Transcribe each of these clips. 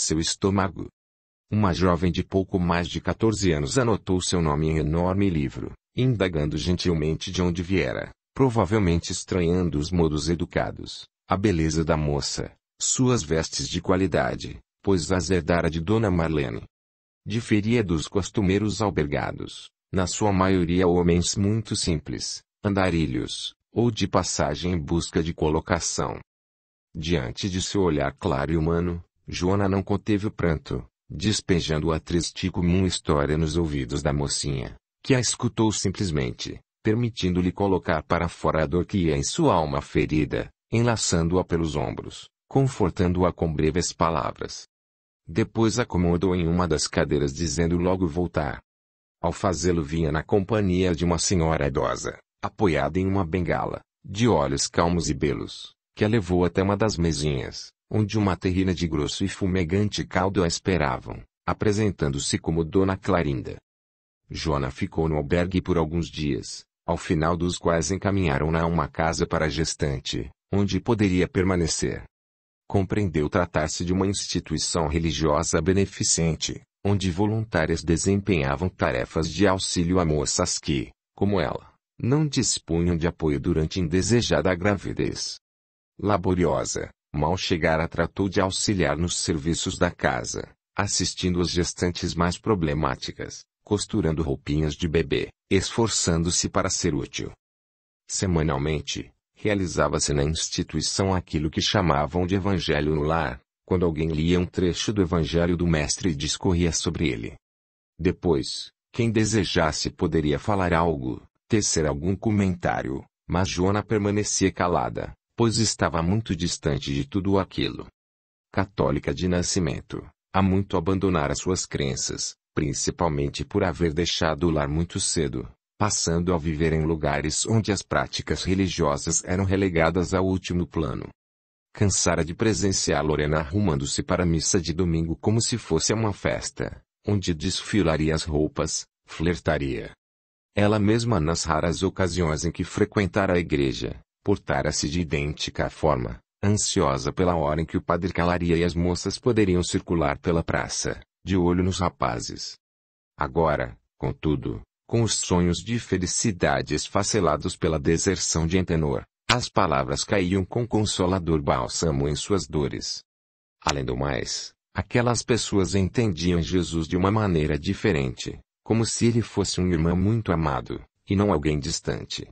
seu estômago. Uma jovem de pouco mais de 14 anos anotou seu nome em enorme livro, indagando gentilmente de onde viera, provavelmente estranhando os modos educados, a beleza da moça, suas vestes de qualidade, pois as herdara de Dona Marlene. Diferia dos costumeiros albergados, na sua maioria homens muito simples, andarilhos, ou de passagem em busca de colocação. Diante de seu olhar claro e humano, Joana não conteve o pranto, despejando a triste comum história nos ouvidos da mocinha, que a escutou simplesmente, permitindo-lhe colocar para fora a dor que ia em sua alma ferida, enlaçando-a pelos ombros, confortando-a com breves palavras. Depois acomodou em uma das cadeiras dizendo logo voltar. Ao fazê-lo vinha na companhia de uma senhora idosa, apoiada em uma bengala, de olhos calmos e belos, que a levou até uma das mesinhas, onde uma terrina de grosso e fumegante caldo a esperavam, apresentando-se como Dona Clarinda. Joana ficou no albergue por alguns dias, ao final dos quais encaminharam-na a uma casa para gestante, onde poderia permanecer. Compreendeu tratar-se de uma instituição religiosa beneficente, onde voluntárias desempenhavam tarefas de auxílio a moças que, como ela, não dispunham de apoio durante indesejada gravidez. Laboriosa, Mal chegara tratou de auxiliar nos serviços da casa, assistindo as gestantes mais problemáticas, costurando roupinhas de bebê, esforçando-se para ser útil. Semanalmente, realizava-se na instituição aquilo que chamavam de Evangelho no Lar, quando alguém lia um trecho do Evangelho do Mestre e discorria sobre ele. Depois, quem desejasse poderia falar algo, tecer algum comentário, mas Joana permanecia calada, pois estava muito distante de tudo aquilo. Católica de nascimento, há muito abandonara suas crenças, principalmente por haver deixado o lar muito cedo, passando a viver em lugares onde as práticas religiosas eram relegadas ao último plano. Cansara de presenciar Lorena arrumando-se para a missa de domingo como se fosse uma festa, onde desfilaria as roupas, flertaria. Ela mesma nas raras ocasiões em que frequentara a igreja, portara-se de idêntica forma, ansiosa pela hora em que o padre calaria e as moças poderiam circular pela praça, de olho nos rapazes. Agora, contudo, com os sonhos de felicidade esfacelados pela deserção de Antenor, as palavras caíam com consolador bálsamo em suas dores. Além do mais, aquelas pessoas entendiam Jesus de uma maneira diferente, como se ele fosse um irmão muito amado, e não alguém distante.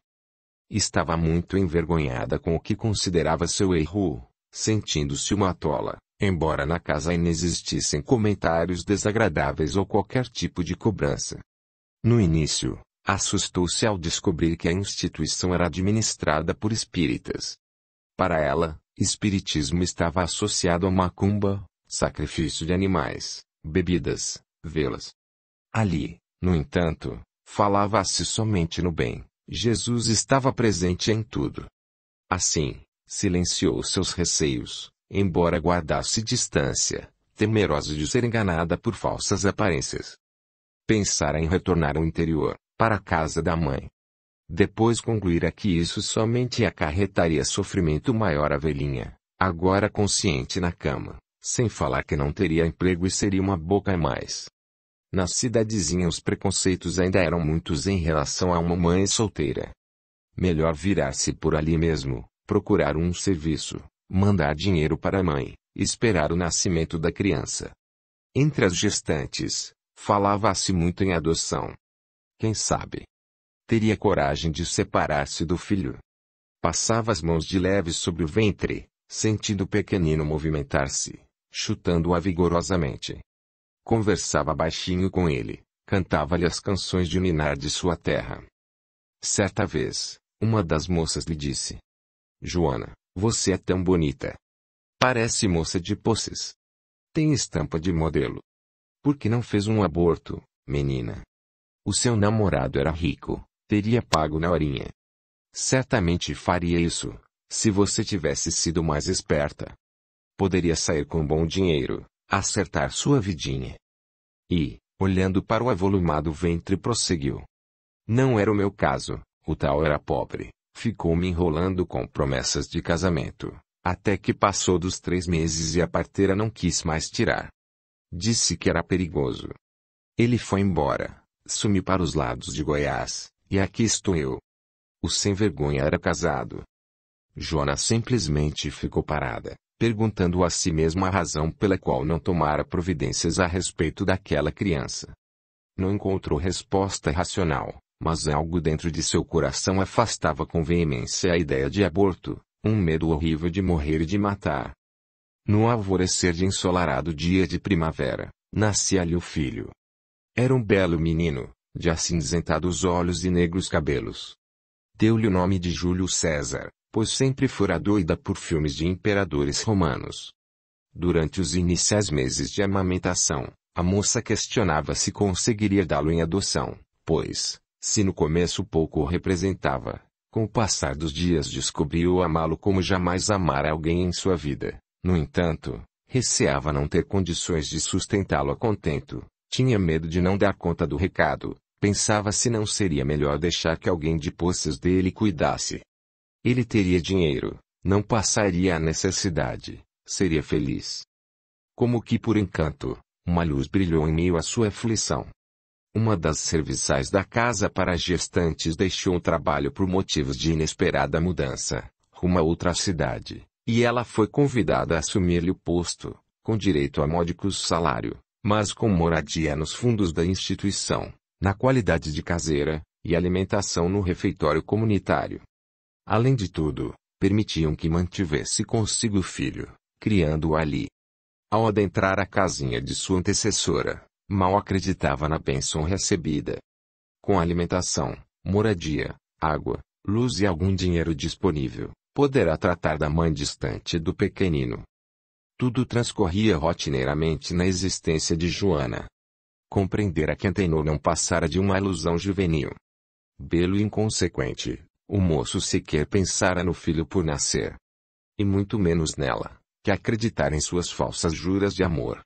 Estava muito envergonhada com o que considerava seu erro, sentindo-se uma tola, embora na casa inexistissem comentários desagradáveis ou qualquer tipo de cobrança. No início, assustou-se ao descobrir que a instituição era administrada por espíritas. Para ela, espiritismo estava associado a macumba, sacrifício de animais, bebidas, velas. Ali, no entanto, falava-se somente no bem, Jesus estava presente em tudo. Assim, silenciou seus receios, embora guardasse distância, temerosa de ser enganada por falsas aparências. Pensara em retornar ao interior, para a casa da mãe. Depois concluíra que isso somente acarretaria sofrimento maior à velhinha, agora consciente na cama, sem falar que não teria emprego e seria uma boca a mais. Na cidadezinha os preconceitos ainda eram muitos em relação a uma mãe solteira. Melhor virar-se por ali mesmo, procurar um serviço, mandar dinheiro para a mãe, esperar o nascimento da criança. Entre as gestantes, falava-se muito em adoção. Quem sabe? Teria coragem de separar-se do filho. Passava as mãos de leve sobre o ventre, sentindo o pequenino movimentar-se, chutando-a vigorosamente. Conversava baixinho com ele, cantava-lhe as canções de ninar de sua terra. Certa vez, uma das moças lhe disse: Joana, você é tão bonita. Parece moça de posses. Tem estampa de modelo. Por que não fez um aborto, menina? O seu namorado era rico, teria pago na horinha. Certamente faria isso, se você tivesse sido mais esperta. Poderia sair com bom dinheiro, acertar sua vidinha. E, olhando para o avolumado ventre, prosseguiu. Não era o meu caso, o tal era pobre, ficou me enrolando com promessas de casamento, até que passou dos três meses e a parteira não quis mais tirar. Disse que era perigoso. Ele foi embora, sumi para os lados de Goiás, e aqui estou eu. O sem vergonha era casado. Jona simplesmente ficou parada, perguntando a si mesmo a razão pela qual não tomara providências a respeito daquela criança. Não encontrou resposta racional, mas algo dentro de seu coração afastava com veemência a ideia de aborto, um medo horrível de morrer e de matar. No alvorecer de ensolarado dia de primavera, nascia-lhe o filho. Era um belo menino, de acinzentados olhos e negros cabelos. Deu-lhe o nome de Júlio César, pois sempre fora doida por filmes de imperadores romanos. Durante os iniciais meses de amamentação, a moça questionava se conseguiria dá-lo em adoção, pois, se no começo pouco o representava, com o passar dos dias descobriu amá-lo como jamais amara alguém em sua vida. No entanto, receava não ter condições de sustentá-lo a contento, tinha medo de não dar conta do recado, pensava se não seria melhor deixar que alguém de posses dele cuidasse. Ele teria dinheiro, não passaria a necessidade, seria feliz. Como que por encanto, uma luz brilhou em meio à sua aflição. Uma das serviçais da casa para gestantes deixou o trabalho por motivos de inesperada mudança, rumo a outra cidade, e ela foi convidada a assumir-lhe o posto, com direito a módicos salário, mas com moradia nos fundos da instituição, na qualidade de caseira, e alimentação no refeitório comunitário. Além de tudo, permitiam que mantivesse consigo o filho, criando-o ali. Ao adentrar a casinha de sua antecessora, mal acreditava na pensão recebida. Com alimentação, moradia, água, luz e algum dinheiro disponível, poderá tratar da mãe distante do pequenino. Tudo transcorria rotineiramente na existência de Joana. a que Antenor não passara de uma ilusão juvenil. Belo e inconsequente, o moço sequer pensara no filho por nascer. E muito menos nela, que acreditar em suas falsas juras de amor.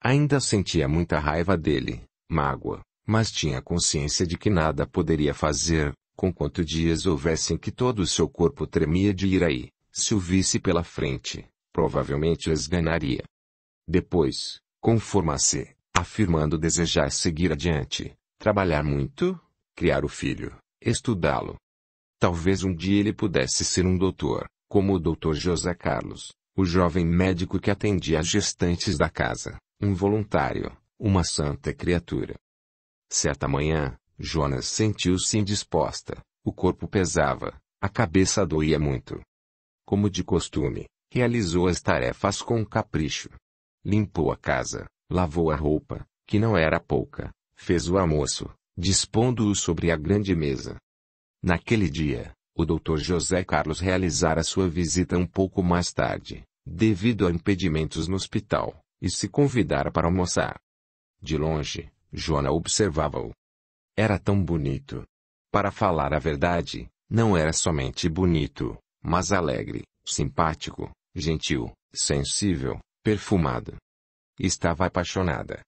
Ainda sentia muita raiva dele, mágoa, mas tinha consciência de que nada poderia fazer, conquanto dias houvessem que todo o seu corpo tremia de ira e, se o visse pela frente, provavelmente o esganaria. Depois, conforma-se, afirmando desejar seguir adiante, trabalhar muito, criar o filho, estudá-lo, Talvez um dia ele pudesse ser um doutor, como o doutor José Carlos, o jovem médico que atendia as gestantes da casa, um voluntário, uma santa criatura. Certa manhã, Jonas sentiu-se indisposta, o corpo pesava, a cabeça doía muito. Como de costume, realizou as tarefas com capricho. Limpou a casa, lavou a roupa, que não era pouca, fez o almoço, dispondo-o sobre a grande mesa, Naquele dia, o Dr. José Carlos realizara sua visita um pouco mais tarde, devido a impedimentos no hospital, e se convidara para almoçar. De longe, Joana observava-o. Era tão bonito. Para falar a verdade, não era somente bonito, mas alegre, simpático, gentil, sensível, perfumado. Estava apaixonada.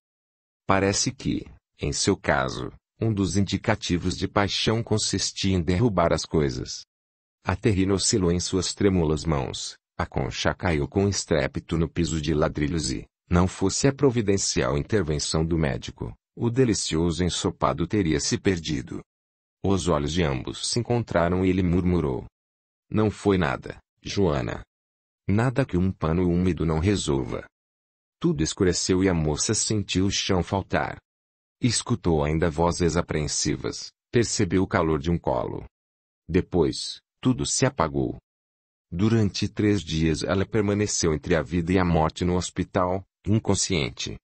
Parece que, em seu caso, um dos indicativos de paixão consistia em derrubar as coisas. A terrina oscilou em suas trêmulas mãos, a concha caiu com estrépito no piso de ladrilhos e, não fosse a providencial intervenção do médico, o delicioso ensopado teria se perdido. Os olhos de ambos se encontraram e ele murmurou. Não foi nada, Joana. Nada que um pano úmido não resolva. Tudo escureceu e a moça sentiu o chão faltar. Escutou ainda vozes apreensivas, percebeu o calor de um colo. Depois, tudo se apagou. Durante três dias ela permaneceu entre a vida e a morte no hospital, inconsciente.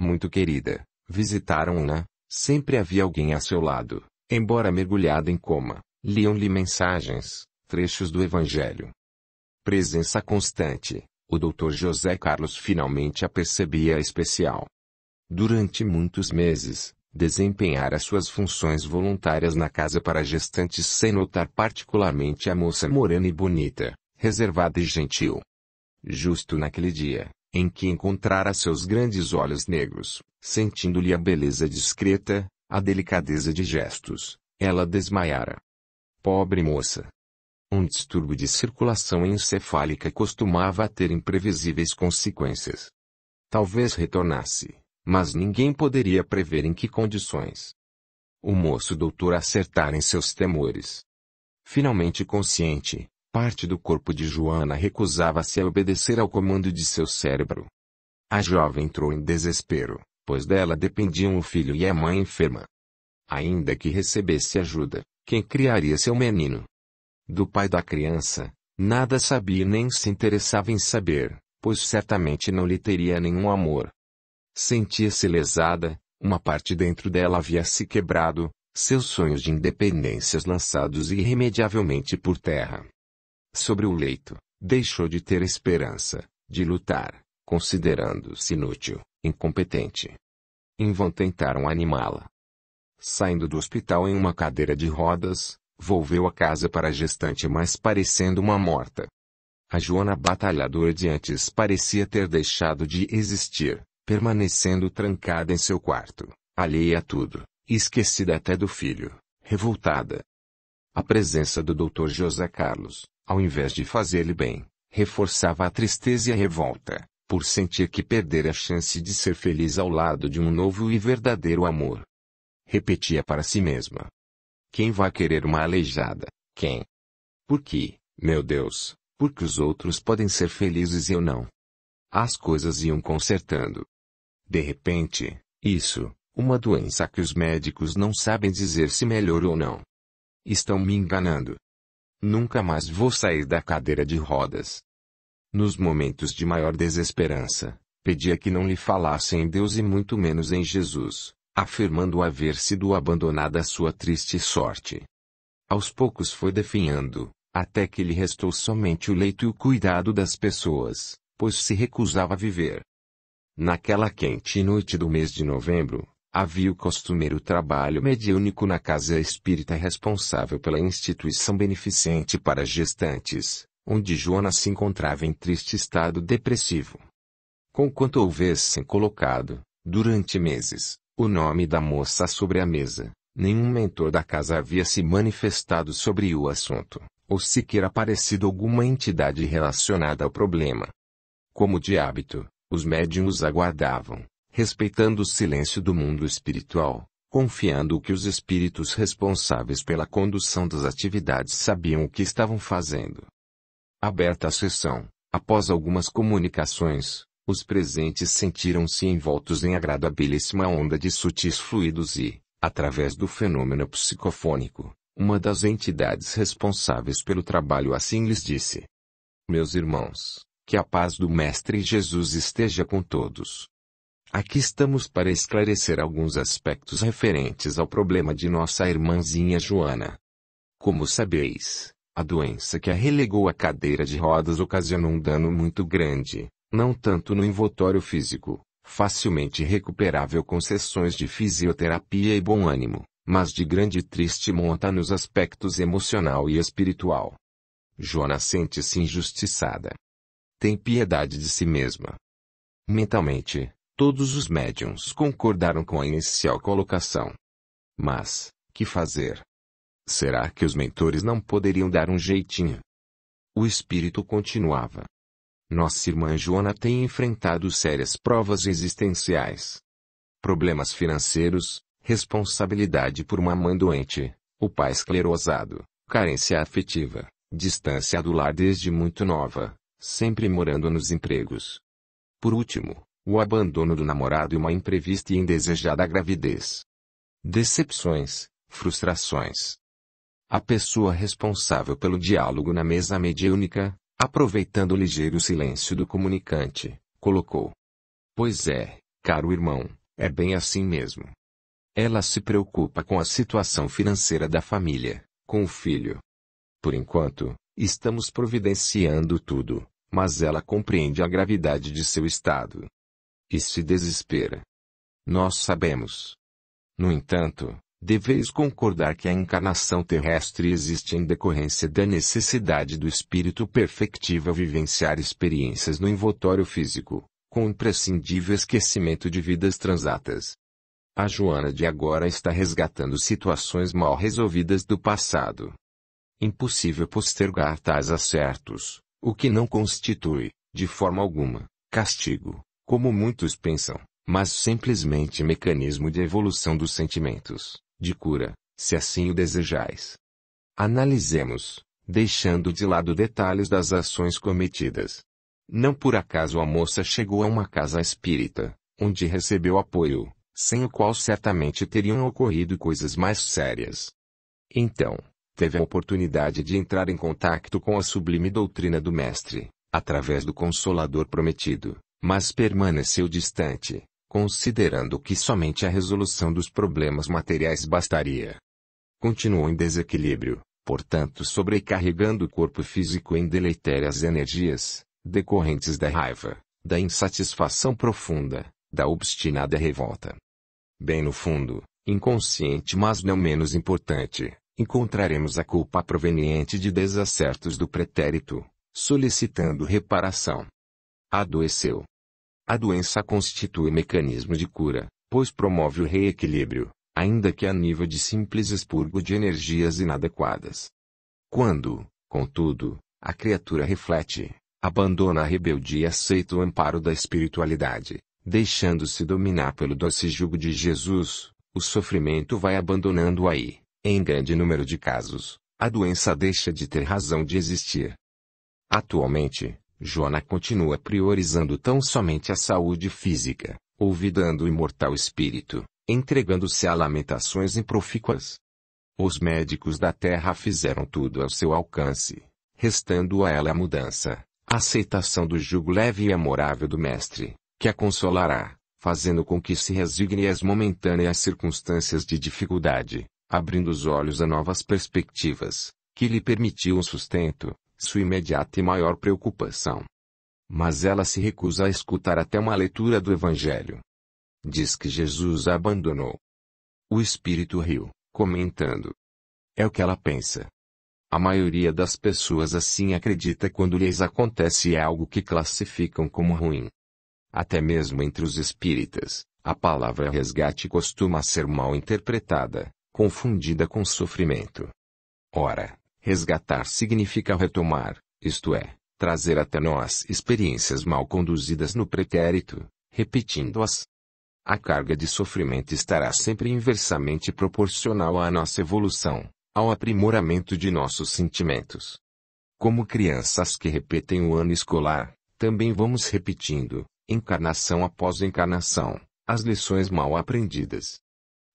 Muito querida, visitaram-na, sempre havia alguém a seu lado, embora mergulhada em coma, liam-lhe mensagens, trechos do Evangelho. Presença constante, o doutor José Carlos finalmente a percebia especial durante muitos meses, desempenhar as suas funções voluntárias na casa para gestantes sem notar particularmente a moça morena e bonita, reservada e gentil. Justo naquele dia, em que encontrara seus grandes olhos negros, sentindo-lhe a beleza discreta, a delicadeza de gestos, ela desmaiara. Pobre moça! Um distúrbio de circulação encefálica costumava ter imprevisíveis consequências. Talvez retornasse mas ninguém poderia prever em que condições. O moço doutor acertara em seus temores. Finalmente consciente, parte do corpo de Joana recusava-se a obedecer ao comando de seu cérebro. A jovem entrou em desespero, pois dela dependiam o filho e a mãe enferma. Ainda que recebesse ajuda, quem criaria seu menino? Do pai da criança, nada sabia nem se interessava em saber, pois certamente não lhe teria nenhum amor. Sentia-se lesada, uma parte dentro dela havia se quebrado, seus sonhos de independências lançados irremediavelmente por terra. Sobre o leito, deixou de ter esperança, de lutar, considerando-se inútil, incompetente. Invão tentaram animá-la. Saindo do hospital em uma cadeira de rodas, volveu a casa para a gestante mas parecendo uma morta. A Joana batalhadora de antes parecia ter deixado de existir permanecendo trancada em seu quarto, alheia a tudo, esquecida até do filho, revoltada. A presença do Dr. José Carlos, ao invés de fazer-lhe bem, reforçava a tristeza e a revolta, por sentir que perdera a chance de ser feliz ao lado de um novo e verdadeiro amor. Repetia para si mesma: Quem vai querer uma aleijada? Quem? Por que, meu Deus, porque os outros podem ser felizes e eu não? As coisas iam consertando, de repente, isso, uma doença que os médicos não sabem dizer se melhor ou não. Estão me enganando. Nunca mais vou sair da cadeira de rodas. Nos momentos de maior desesperança, pedia que não lhe falassem em Deus e muito menos em Jesus, afirmando haver sido abandonada a sua triste sorte. Aos poucos foi definhando, até que lhe restou somente o leito e o cuidado das pessoas, pois se recusava a viver. Naquela quente noite do mês de novembro, havia o costumeiro trabalho mediúnico na casa espírita responsável pela instituição beneficente para gestantes, onde Jonas se encontrava em triste estado depressivo. Conquanto houvessem colocado, durante meses, o nome da moça sobre a mesa, nenhum mentor da casa havia se manifestado sobre o assunto, ou sequer aparecido alguma entidade relacionada ao problema. Como de hábito, os médiums aguardavam, respeitando o silêncio do mundo espiritual, confiando que os espíritos responsáveis pela condução das atividades sabiam o que estavam fazendo. Aberta a sessão, após algumas comunicações, os presentes sentiram-se envoltos em agradabilíssima onda de sutis fluidos e, através do fenômeno psicofônico, uma das entidades responsáveis pelo trabalho assim lhes disse: Meus irmãos, que a paz do Mestre Jesus esteja com todos. Aqui estamos para esclarecer alguns aspectos referentes ao problema de nossa irmãzinha Joana. Como sabeis, a doença que a relegou à cadeira de rodas ocasionou um dano muito grande, não tanto no envoltório físico, facilmente recuperável com sessões de fisioterapia e bom ânimo, mas de grande triste monta nos aspectos emocional e espiritual. Joana sente-se injustiçada, tem piedade de si mesma. Mentalmente, todos os médiums concordaram com a inicial colocação. Mas, que fazer? Será que os mentores não poderiam dar um jeitinho? O espírito continuava. Nossa irmã Joana tem enfrentado sérias provas existenciais. Problemas financeiros, responsabilidade por uma mãe doente, o pai esclerosado, carência afetiva, distância do lar desde muito nova, sempre morando nos empregos. Por último, o abandono do namorado e uma imprevista e indesejada gravidez. Decepções, frustrações. A pessoa responsável pelo diálogo na mesa mediúnica, aproveitando o ligeiro silêncio do comunicante, colocou: Pois é, caro irmão, é bem assim mesmo. Ela se preocupa com a situação financeira da família, com o filho. Por enquanto, estamos providenciando tudo, mas ela compreende a gravidade de seu estado. E se desespera. Nós sabemos. No entanto, deveis concordar que a encarnação terrestre existe em decorrência da necessidade do espírito perfectível vivenciar experiências no envoltório físico, com imprescindível esquecimento de vidas transatas. A Joana de agora está resgatando situações mal resolvidas do passado. Impossível postergar tais acertos, o que não constitui, de forma alguma, castigo, como muitos pensam, mas simplesmente mecanismo de evolução dos sentimentos, de cura, se assim o desejais. Analisemos, deixando de lado detalhes das ações cometidas. Não por acaso a moça chegou a uma casa espírita, onde recebeu apoio, sem o qual certamente teriam ocorrido coisas mais sérias. Então, teve a oportunidade de entrar em contato com a sublime doutrina do Mestre, através do Consolador prometido, mas permaneceu distante, considerando que somente a resolução dos problemas materiais bastaria. Continuou em desequilíbrio, portanto, sobrecarregando o corpo físico em deletérias energias, decorrentes da raiva, da insatisfação profunda, da obstinada revolta. Bem no fundo, inconsciente mas não menos importante, encontraremos a culpa proveniente de desacertos do pretérito, solicitando reparação. Adoeceu. A doença constitui mecanismo de cura, pois promove o reequilíbrio, ainda que a nível de simples expurgo de energias inadequadas. Quando, contudo, a criatura reflete, abandona a rebeldia e aceita o amparo da espiritualidade, deixando-se dominar pelo doce jugo de Jesus, o sofrimento vai abandonando aí. Em grande número de casos, a doença deixa de ter razão de existir. Atualmente, Jona continua priorizando tão somente a saúde física, olvidando o imortal espírito, entregando-se a lamentações improfícuas. Os médicos da Terra fizeram tudo ao seu alcance, restando a ela a mudança, a aceitação do jugo leve e amorável do Mestre, que a consolará, fazendo com que se resigne às momentâneas circunstâncias de dificuldade, abrindo os olhos a novas perspectivas, que lhe permitiu um sustento, sua imediata e maior preocupação. Mas ela se recusa a escutar até uma leitura do Evangelho. Diz que Jesus a abandonou. O espírito riu, comentando. É o que ela pensa. A maioria das pessoas assim acredita quando lhes acontece é algo que classificam como ruim. Até mesmo entre os espíritas, a palavra resgate costuma ser mal interpretada, confundida com sofrimento. Ora, resgatar significa retomar, isto é, trazer até nós experiências mal conduzidas no pretérito, repetindo-as. A carga de sofrimento estará sempre inversamente proporcional à nossa evolução, ao aprimoramento de nossos sentimentos. Como crianças que repetem o ano escolar, também vamos repetindo, encarnação após encarnação, as lições mal aprendidas.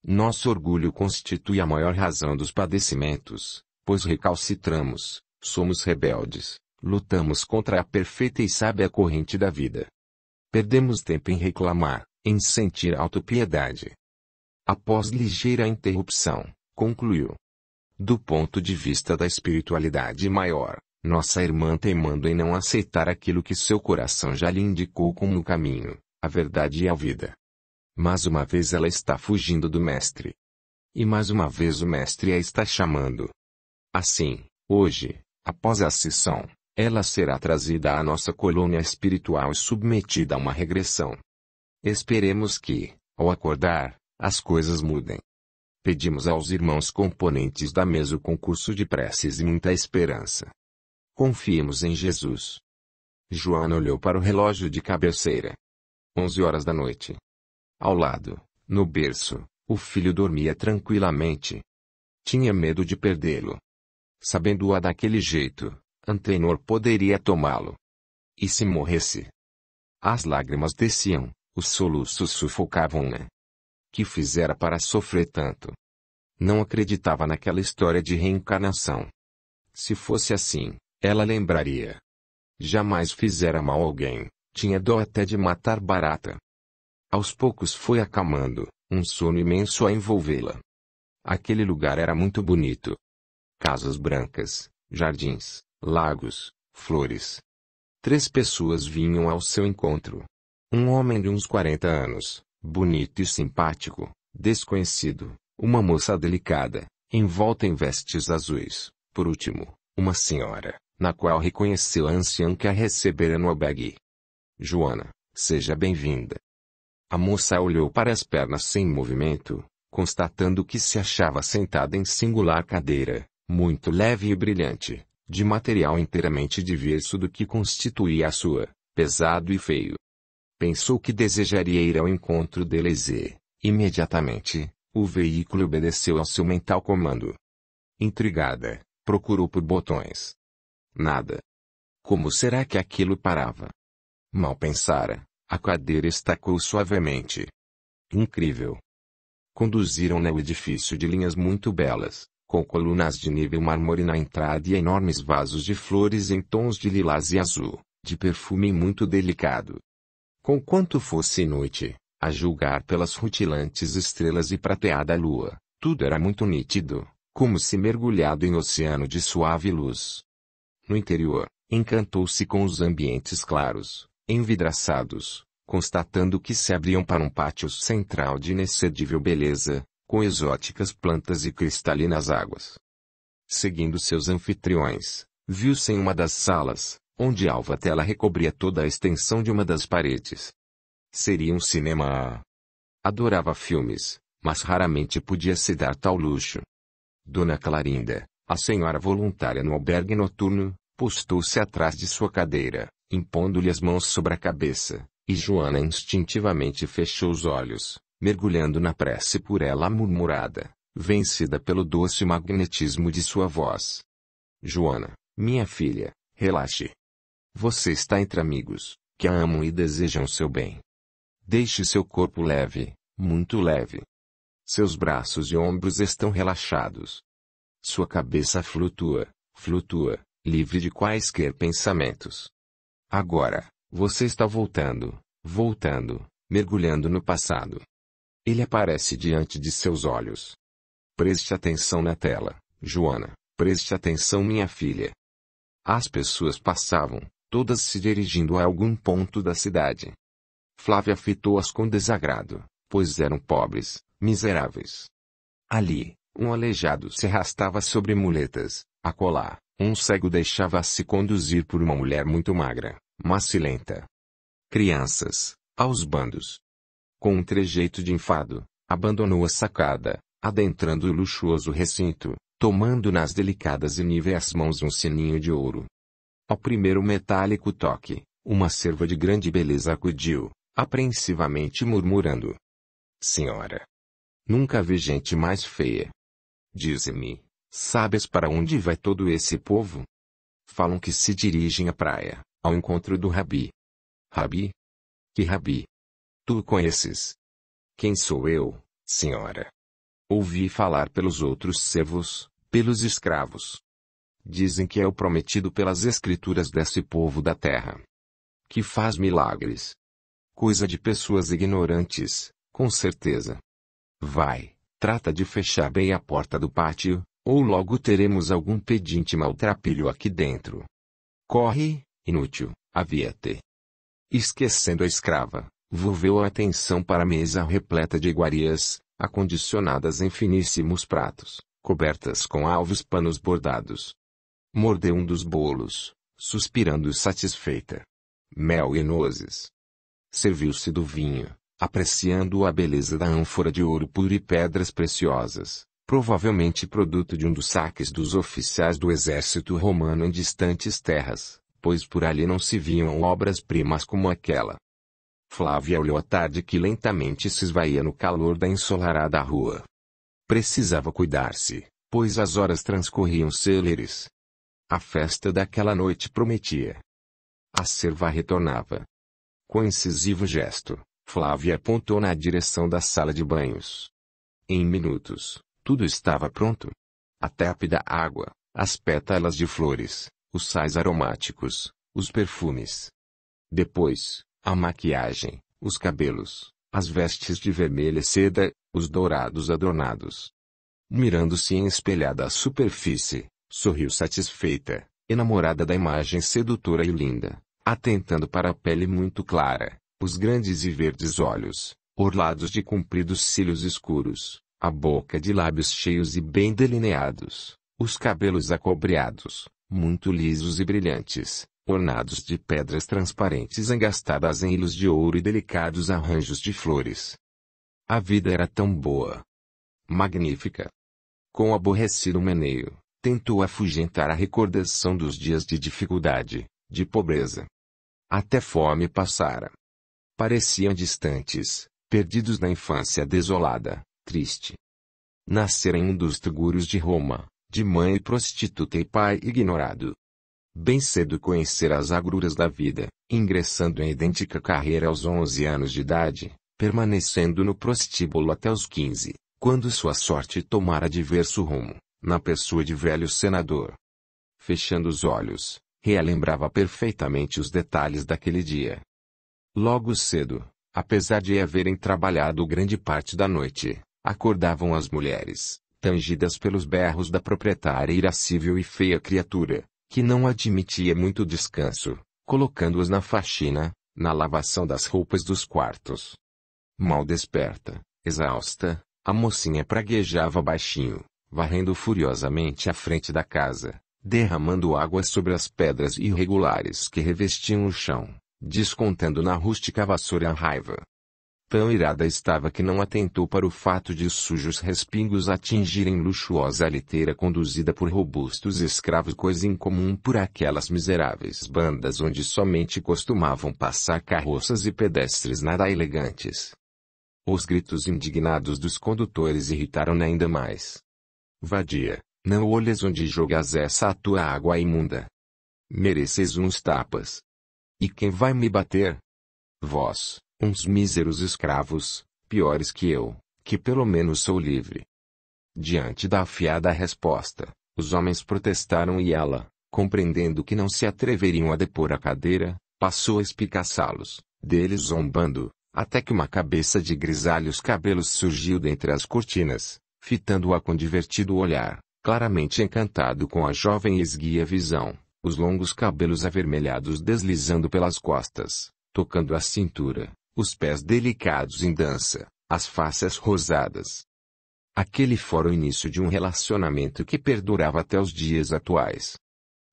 Nosso orgulho constitui a maior razão dos padecimentos, pois recalcitramos, somos rebeldes, lutamos contra a perfeita e sábia corrente da vida. Perdemos tempo em reclamar, em sentir autopiedade. Após ligeira interrupção, concluiu. Do ponto de vista da espiritualidade maior, nossa irmã teimando em não aceitar aquilo que seu coração já lhe indicou como o caminho, a verdade e a vida. Mais uma vez ela está fugindo do mestre. E mais uma vez o mestre a está chamando. Assim, hoje, após a sessão, ela será trazida à nossa colônia espiritual e submetida a uma regressão. Esperemos que, ao acordar, as coisas mudem. Pedimos aos irmãos componentes da mesa o concurso de preces e muita esperança. Confiemos em Jesus. Joana olhou para o relógio de cabeceira. 11 horas da noite. Ao lado, no berço, o filho dormia tranquilamente. Tinha medo de perdê-lo. Sabendo-a daquele jeito, Antenor poderia tomá-lo. E se morresse? As lágrimas desciam, os soluços sufocavam-na. Que fizera para sofrer tanto? Não acreditava naquela história de reencarnação. Se fosse assim, ela lembraria. Jamais fizera mal a alguém, tinha dó até de matar barata. Aos poucos foi acalmando, um sono imenso a envolvê-la. Aquele lugar era muito bonito. Casas brancas, jardins, lagos, flores. Três pessoas vinham ao seu encontro. Um homem de uns 40 anos, bonito e simpático, desconhecido, uma moça delicada, envolta em vestes azuis, por último, uma senhora, na qual reconheceu a anciã que a recebera no albergue. Joana, seja bem-vinda. A moça olhou para as pernas sem movimento, constatando que se achava sentada em singular cadeira, muito leve e brilhante, de material inteiramente diverso do que constituía a sua, pesado e feio. Pensou que desejaria ir ao encontro dele e, Imediatamente, o veículo obedeceu ao seu mental comando. Intrigada, procurou por botões. Nada. Como será que aquilo parava? Mal pensara, a cadeira estacou suavemente. Incrível! Conduziram-na ao edifício de linhas muito belas, com colunas de nível mármore na entrada e enormes vasos de flores em tons de lilás e azul, de perfume muito delicado. Conquanto fosse noite, a julgar pelas rutilantes estrelas e prateada lua, tudo era muito nítido, como se mergulhado em oceano de suave luz. No interior, encantou-se com os ambientes claros, envidraçados, constatando que se abriam para um pátio central de inexcedível beleza, com exóticas plantas e cristalinas águas. Seguindo seus anfitriões, viu-se em uma das salas, onde alva tela recobria toda a extensão de uma das paredes. Seria um cinema. Adorava filmes, mas raramente podia se dar tal luxo. Dona Clarinda, a senhora voluntária no albergue noturno, postou-se atrás de sua cadeira, impondo-lhe as mãos sobre a cabeça, e Joana instintivamente fechou os olhos, mergulhando na prece por ela murmurada, vencida pelo doce magnetismo de sua voz. Joana, minha filha, relaxe. Você está entre amigos, que a amam e desejam seu bem. Deixe seu corpo leve, muito leve. Seus braços e ombros estão relaxados. Sua cabeça flutua, flutua, livre de quaisquer pensamentos. Agora, você está voltando, voltando, mergulhando no passado. Ele aparece diante de seus olhos. Preste atenção na tela, Joana, preste atenção, minha filha. As pessoas passavam, todas se dirigindo a algum ponto da cidade. Flávia fitou-as com desagrado, pois eram pobres, miseráveis. Ali, um aleijado se arrastava sobre muletas, Acolá, um cego deixava-se conduzir por uma mulher muito magra, macilenta. Crianças, aos bandos. Com um trejeito de enfado, abandonou a sacada, adentrando o luxuoso recinto, tomando nas delicadas e níveas mãos um sininho de ouro. Ao primeiro metálico toque, uma serva de grande beleza acudiu, apreensivamente murmurando. Senhora! Nunca vi gente mais feia. Dize-me, Sabes para onde vai todo esse povo? Falam que se dirigem à praia, ao encontro do Rabi. Rabi? Que Rabi? Tu o conheces? Quem sou eu, senhora? Ouvi falar pelos outros servos, pelos escravos. Dizem que é o prometido pelas escrituras desse povo da terra. Que faz milagres. Coisa de pessoas ignorantes, com certeza. Vai, trata de fechar bem a porta do pátio, ou logo teremos algum pedinte maltrapilho aqui dentro. Corre, inútil, havia te Esquecendo a escrava, volveu a atenção para a mesa repleta de iguarias, acondicionadas em finíssimos pratos, cobertas com alvos panos bordados. Mordeu um dos bolos, suspirando satisfeita. Mel e nozes. Serviu-se do vinho, apreciando a beleza da ânfora de ouro puro e pedras preciosas, provavelmente produto de um dos saques dos oficiais do exército romano em distantes terras, pois por ali não se viam obras-primas como aquela. Flávia olhou a tarde que lentamente se esvaía no calor da ensolarada rua. Precisava cuidar-se, pois as horas transcorriam céleres. A festa daquela noite prometia. A serva retornava. Com incisivo gesto, Flávia apontou na direção da sala de banhos. Em minutos, tudo estava pronto. A tépida água, as pétalas de flores, os sais aromáticos, os perfumes. Depois, a maquiagem, os cabelos, as vestes de vermelha seda, os dourados adornados. Mirando-se em espelhada à superfície, sorriu satisfeita, enamorada da imagem sedutora e linda, atentando para a pele muito clara, os grandes e verdes olhos, orlados de compridos cílios escuros, a boca de lábios cheios e bem delineados, os cabelos acobreados, muito lisos e brilhantes, ornados de pedras transparentes engastadas em hilos de ouro e delicados arranjos de flores. A vida era tão boa. Magnífica. Com aborrecido meneio, tentou afugentar a recordação dos dias de dificuldade, de pobreza. Até fome passara. Pareciam distantes, perdidos na infância desolada, triste. Nascer em um dos tugúrios de Roma, de mãe prostituta e pai ignorado. Bem cedo conhecer as agruras da vida, ingressando em idêntica carreira aos 11 anos de idade, permanecendo no prostíbulo até os 15, quando sua sorte tomara diverso rumo, na pessoa de velho senador. Fechando os olhos, relembrava perfeitamente os detalhes daquele dia. Logo cedo, apesar de haverem trabalhado grande parte da noite, Acordavam as mulheres, tangidas pelos berros da proprietária irascível e feia criatura, que não admitia muito descanso, colocando-as na faxina, na lavação das roupas dos quartos. Mal desperta, exausta, a mocinha praguejava baixinho, varrendo furiosamente a frente da casa, derramando água sobre as pedras irregulares que revestiam o chão, descontando na rústica vassoura a raiva, Tão irada estava que não atentou para o fato de sujos respingos atingirem luxuosa liteira conduzida por robustos escravos, coisa incomum por aquelas miseráveis bandas onde somente costumavam passar carroças e pedestres nada elegantes. Os gritos indignados dos condutores irritaram na ainda mais. Vadia, não olhes onde jogas essa tua água imunda. Mereces uns tapas. E quem vai me bater? Vós uns míseros escravos, piores que eu, que pelo menos sou livre. Diante da afiada resposta, os homens protestaram e ela, compreendendo que não se atreveriam a depor a cadeira, passou a espicaçá-los, deles zombando, até que uma cabeça de grisalhos cabelos surgiu dentre as cortinas, fitando-a com divertido olhar, claramente encantado com a jovem esguia visão, os longos cabelos avermelhados deslizando pelas costas, tocando a cintura, os pés delicados em dança, as faces rosadas. Aquele fora o início de um relacionamento que perdurava até os dias atuais.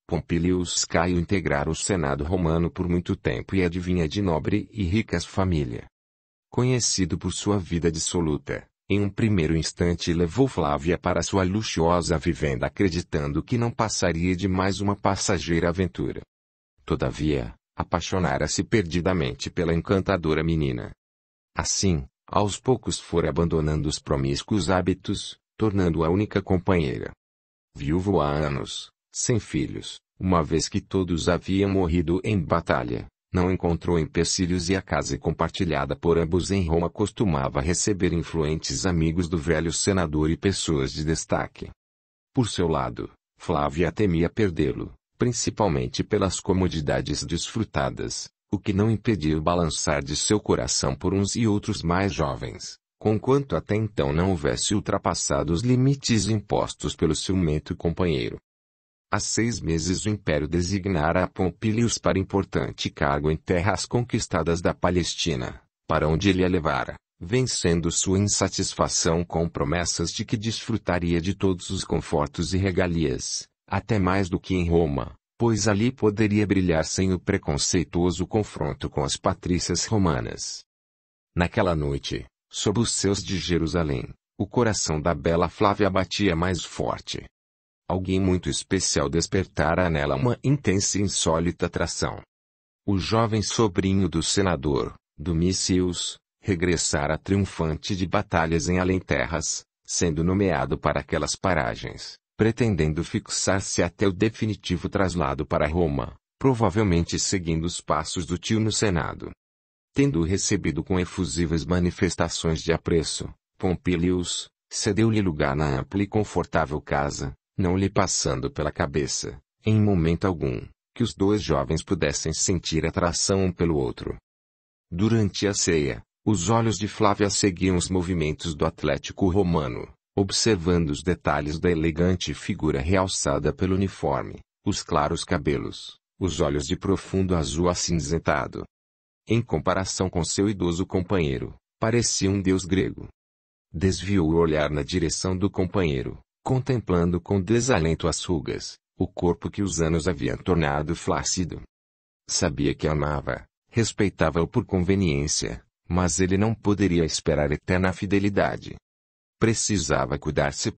Pompilius Caio integrara o Senado romano por muito tempo e adivinha de nobre e ricas família. Conhecido por sua vida dissoluta, em um primeiro instante levou Flávia para sua luxuosa vivenda acreditando que não passaria de mais uma passageira aventura. Todavia, apaixonara-se perdidamente pela encantadora menina. Assim, aos poucos fora abandonando os promíscuos hábitos, tornando a única companheira. Viúvo há anos, sem filhos, uma vez que todos haviam morrido em batalha, não encontrou empecilhos e a casa compartilhada por ambos em Roma costumava receber influentes amigos do velho senador e pessoas de destaque. Por seu lado, Flávia temia perdê-lo, principalmente pelas comodidades desfrutadas, o que não impediu o balançar de seu coração por uns e outros mais jovens, conquanto até então não houvesse ultrapassado os limites impostos pelo ciumento companheiro. Há seis meses o Império designara a Pompilius para importante cargo em terras conquistadas da Palestina, para onde ele a levara, vencendo sua insatisfação com promessas de que desfrutaria de todos os confortos e regalias, até mais do que em Roma, pois ali poderia brilhar sem o preconceituoso confronto com as patrícias romanas. Naquela noite, sob os céus de Jerusalém, o coração da bela Flávia batia mais forte. Alguém muito especial despertara nela uma intensa e insólita atração. O jovem sobrinho do senador, Domicius, regressara triunfante de batalhas em Alenterras, sendo nomeado para aquelas paragens pretendendo fixar-se até o definitivo traslado para Roma, provavelmente seguindo os passos do tio no Senado. Tendo recebido com efusivas manifestações de apreço, Pompilius cedeu-lhe lugar na ampla e confortável casa, não lhe passando pela cabeça, em momento algum, que os dois jovens pudessem sentir atração um pelo outro. Durante a ceia, os olhos de Flávia seguiam os movimentos do Atlético Romano, observando os detalhes da elegante figura realçada pelo uniforme, os claros cabelos, os olhos de profundo azul acinzentado. Em comparação com seu idoso companheiro, parecia um deus grego. Desviou o olhar na direção do companheiro, contemplando com desalento as rugas, o corpo que os anos haviam tornado flácido. Sabia que amava, respeitava-o por conveniência, mas ele não poderia esperar eterna fidelidade precisava cuidar-se